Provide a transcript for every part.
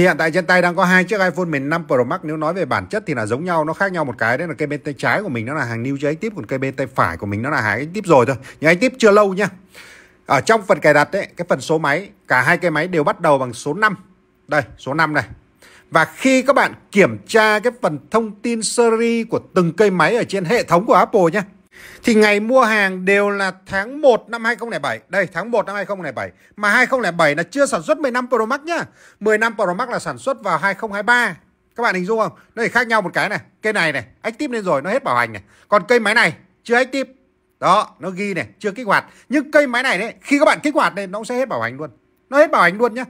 thì hiện tại trên tay đang có hai chiếc iPhone 15 Pro Max nếu nói về bản chất thì là giống nhau nó khác nhau một cái đấy là cây bên tay trái của mình nó là hàng New tiếp, còn cây bên tay phải của mình nó là hàng tiếp rồi thôi nhưng tiếp chưa lâu nha ở trong phần cài đặt đấy cái phần số máy cả hai cái máy đều bắt đầu bằng số 5 đây số 5 này và khi các bạn kiểm tra cái phần thông tin seri của từng cây máy ở trên hệ thống của Apple nhé thì ngày mua hàng đều là tháng 1 năm 2007. Đây, tháng 1 năm 2007. Mà 2007 là chưa sản xuất năm Pro Max nhá. năm Pro Max là sản xuất vào 2023. Các bạn hình dung không? Nó chỉ khác nhau một cái này. Cây này này, active lên rồi, nó hết bảo hành này. Còn cây máy này chưa active. Đó, nó ghi này, chưa kích hoạt. Nhưng cây máy này đấy, khi các bạn kích hoạt lên nó cũng sẽ hết bảo hành luôn. Nó hết bảo hành luôn nhá.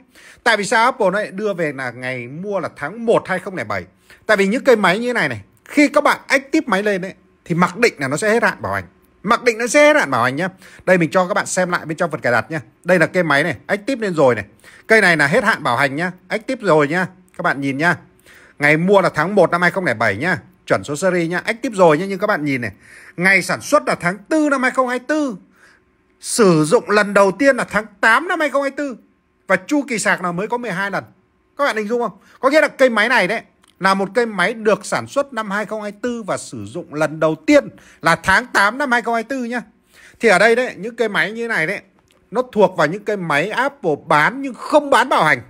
Tại vì sao Apple nó lại đưa về là ngày mua là tháng 1 2007. Tại vì những cây máy như thế này này, khi các bạn active máy lên đấy thì mặc định là nó sẽ hết hạn bảo hành mặc định nó sẽ hết hạn bảo hành nhé. đây mình cho các bạn xem lại bên trong phần cài đặt nhé. đây là cây máy này ách tiếp lên rồi này cây này là hết hạn bảo hành nhá ách tiếp rồi nhá các bạn nhìn nhá ngày mua là tháng 1 năm 2007 nhá chuẩn số seri nhá ách tiếp rồi nhá nhưng các bạn nhìn này ngày sản xuất là tháng 4 năm 2024 sử dụng lần đầu tiên là tháng 8 năm 2024 và chu kỳ sạc là mới có 12 lần các bạn hình dung không có nghĩa là cây máy này đấy là một cây máy được sản xuất năm 2024 và sử dụng lần đầu tiên là tháng 8 năm 2024 nhá. Thì ở đây đấy, những cây máy như thế này đấy, nó thuộc vào những cây máy Apple bán nhưng không bán bảo hành.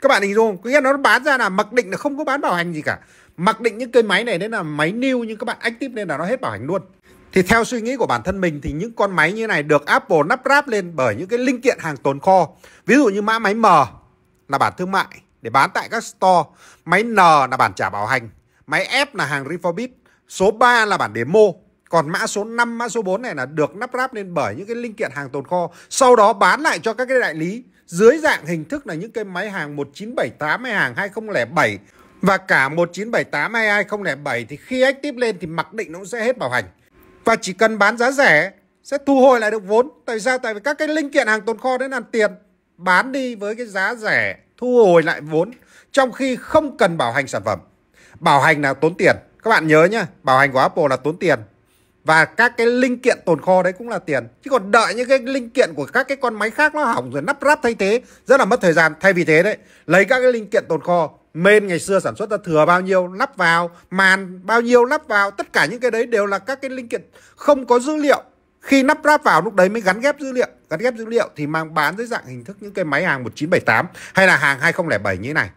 Các bạn hình dung, có nghĩa nó bán ra là mặc định là không có bán bảo hành gì cả. Mặc định những cây máy này đấy là máy new nhưng các bạn active nên là nó hết bảo hành luôn. Thì theo suy nghĩ của bản thân mình thì những con máy như này được Apple nắp ráp lên bởi những cái linh kiện hàng tồn kho. Ví dụ như mã máy M là bản thương mại để bán tại các store. Máy N là bản trả bảo hành, máy F là hàng refurbished, số 3 là bản demo. Còn mã số 5, mã số 4 này là được nắp ráp lên bởi những cái linh kiện hàng tồn kho, sau đó bán lại cho các cái đại lý dưới dạng hình thức là những cái máy hàng 1978 hay hàng 2007 và cả 1978 hay 2007 thì khi active lên thì mặc định nó cũng sẽ hết bảo hành. Và chỉ cần bán giá rẻ sẽ thu hồi lại được vốn. Tại sao? Tại vì các cái linh kiện hàng tồn kho đến ăn tiền bán đi với cái giá rẻ thu hồi lại vốn trong khi không cần bảo hành sản phẩm. Bảo hành là tốn tiền. Các bạn nhớ nhá, bảo hành của Apple là tốn tiền. Và các cái linh kiện tồn kho đấy cũng là tiền. Chứ còn đợi những cái linh kiện của các cái con máy khác nó hỏng rồi nắp ráp thay thế rất là mất thời gian. Thay vì thế đấy, lấy các cái linh kiện tồn kho Mên ngày xưa sản xuất ra thừa bao nhiêu lắp vào, màn bao nhiêu lắp vào, tất cả những cái đấy đều là các cái linh kiện không có dữ liệu. Khi lắp ráp vào lúc đấy mới gắn ghép dữ liệu gắn ghép dữ liệu thì mang bán dưới dạng hình thức những cái máy hàng 1978 hay là hàng 2007 như thế này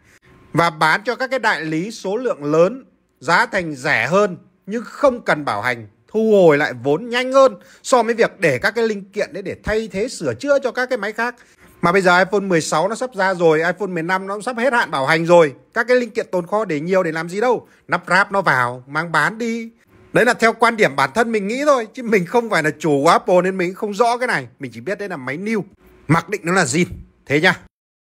và bán cho các cái đại lý số lượng lớn giá thành rẻ hơn nhưng không cần bảo hành thu hồi lại vốn nhanh hơn so với việc để các cái linh kiện đấy để thay thế sửa chữa cho các cái máy khác mà bây giờ iPhone 16 nó sắp ra rồi, iPhone 15 nó sắp hết hạn bảo hành rồi. Các cái linh kiện tồn kho để nhiều để làm gì đâu. Nắp ráp nó vào, mang bán đi. Đấy là theo quan điểm bản thân mình nghĩ thôi Chứ mình không phải là chủ của Apple nên mình không rõ cái này Mình chỉ biết đấy là máy new Mặc định nó là zin Thế nha